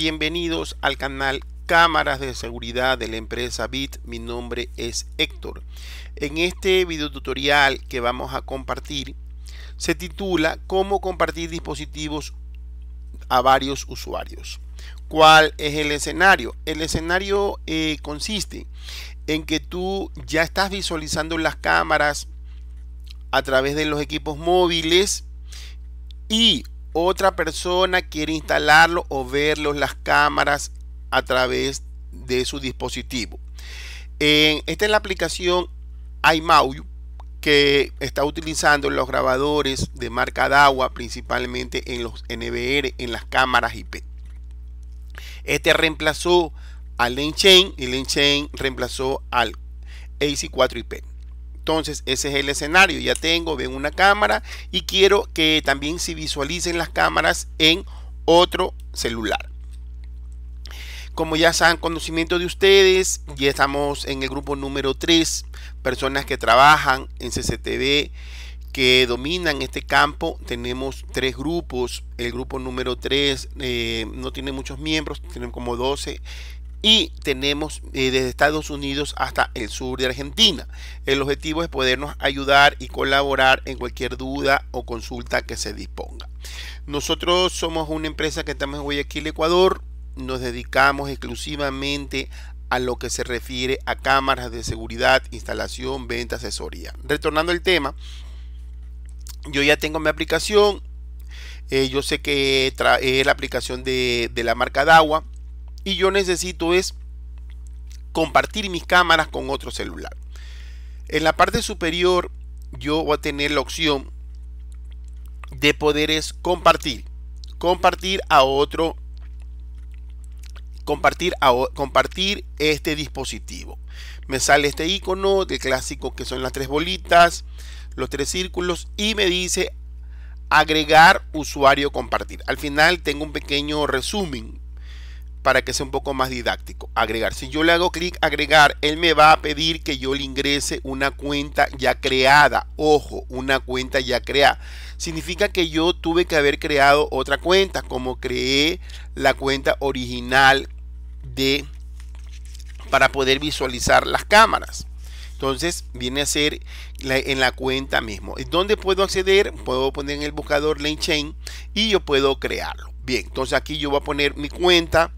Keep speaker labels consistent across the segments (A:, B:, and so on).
A: Bienvenidos al canal Cámaras de Seguridad de la empresa BIT. Mi nombre es Héctor. En este video tutorial que vamos a compartir se titula Cómo compartir dispositivos a varios usuarios. ¿Cuál es el escenario? El escenario eh, consiste en que tú ya estás visualizando las cámaras a través de los equipos móviles y otra persona quiere instalarlo o verlos las cámaras a través de su dispositivo. en esta es la aplicación iMau que está utilizando los grabadores de marca agua principalmente en los NVR en las cámaras IP. Este reemplazó al chain y Chain reemplazó al AC4IP. Entonces ese es el escenario, ya tengo, ven una cámara y quiero que también se visualicen las cámaras en otro celular. Como ya saben conocimiento de ustedes, ya estamos en el grupo número 3, personas que trabajan en CCTV, que dominan este campo. Tenemos tres grupos. El grupo número 3 eh, no tiene muchos miembros, tienen como 12 y tenemos eh, desde Estados Unidos hasta el sur de Argentina. El objetivo es podernos ayudar y colaborar en cualquier duda o consulta que se disponga. Nosotros somos una empresa que estamos en Guayaquil, Ecuador. Nos dedicamos exclusivamente a lo que se refiere a cámaras de seguridad, instalación, venta, asesoría. Retornando al tema, yo ya tengo mi aplicación. Eh, yo sé que trae eh, la aplicación de, de la marca DAWA y yo necesito es compartir mis cámaras con otro celular. En la parte superior yo voy a tener la opción de poder es compartir. Compartir a otro. Compartir, a, compartir este dispositivo. Me sale este icono de clásico que son las tres bolitas, los tres círculos y me dice agregar usuario compartir. Al final tengo un pequeño resumen para que sea un poco más didáctico. Agregar. Si yo le hago clic agregar, él me va a pedir que yo le ingrese una cuenta ya creada. Ojo, una cuenta ya creada. Significa que yo tuve que haber creado otra cuenta, como creé la cuenta original de para poder visualizar las cámaras. Entonces viene a ser en la cuenta mismo. ¿Dónde puedo acceder? Puedo poner en el buscador LaneChain y yo puedo crearlo. Bien, entonces aquí yo voy a poner mi cuenta.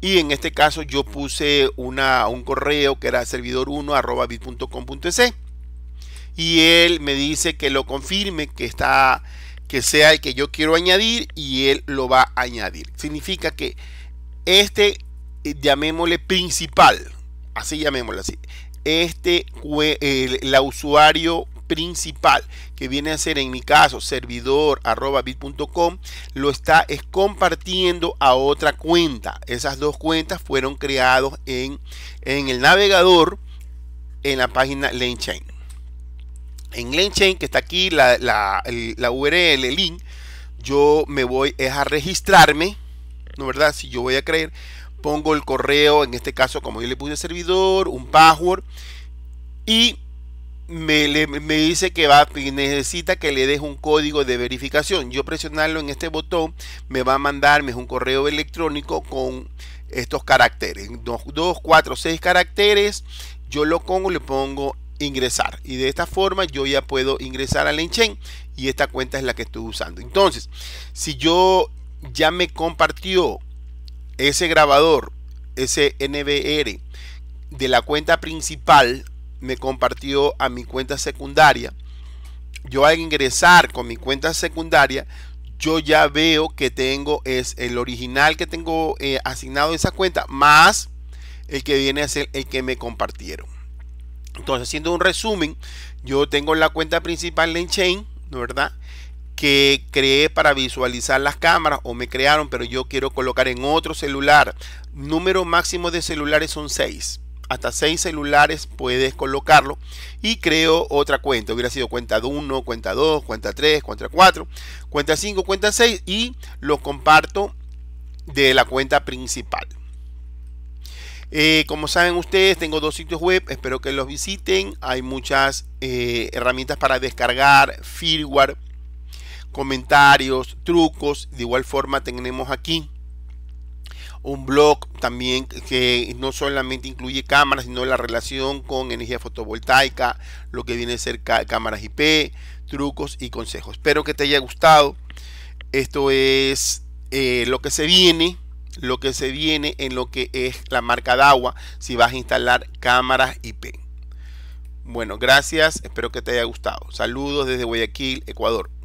A: Y en este caso yo puse un correo que era servidor1 Y él me dice que lo confirme, que está que sea el que yo quiero añadir y él lo va a añadir. Significa que este, eh, llamémosle principal, así llamémoslo así, este, el, usuario principal, que viene a ser en mi caso servidor arroba bit.com, lo está es compartiendo a otra cuenta. Esas dos cuentas fueron creados en, en el navegador en la página LaneChain. En LaneChain, que está aquí la, la, la URL, el link, yo me voy es a registrarme, ¿no verdad? Si yo voy a creer, pongo el correo, en este caso como yo le puse servidor, un password y me, le, me, dice que va, necesita que le deje un código de verificación. Yo presionarlo en este botón me va a mandarme un correo electrónico con estos caracteres. 2, 4, 6 caracteres. Yo lo pongo, le pongo ingresar. Y de esta forma yo ya puedo ingresar a LinkedIn y esta cuenta es la que estoy usando. Entonces, si yo ya me compartió ese grabador, ese NBR de la cuenta principal me compartió a mi cuenta secundaria. Yo al ingresar con mi cuenta secundaria, yo ya veo que tengo es el original que tengo eh, asignado esa cuenta más el que viene a ser el que me compartieron. Entonces, haciendo un resumen, yo tengo la cuenta principal en Chain, verdad? que creé para visualizar las cámaras o me crearon, pero yo quiero colocar en otro celular. Número máximo de celulares son seis hasta seis celulares puedes colocarlo y creo otra cuenta. Hubiera sido cuenta 1, cuenta 2, cuenta 3, cuenta 4, cuenta 5, cuenta 6 y los comparto de la cuenta principal. Eh, como saben ustedes, tengo dos sitios web, espero que los visiten. Hay muchas eh, herramientas para descargar, firmware, comentarios, trucos. De igual forma tenemos aquí un blog también que no solamente incluye cámaras, sino la relación con energía fotovoltaica, lo que viene a ser cámaras IP, trucos y consejos. Espero que te haya gustado. Esto es eh, lo que se viene, lo que se viene en lo que es la marca agua si vas a instalar cámaras IP. Bueno, gracias, espero que te haya gustado. Saludos desde Guayaquil, Ecuador.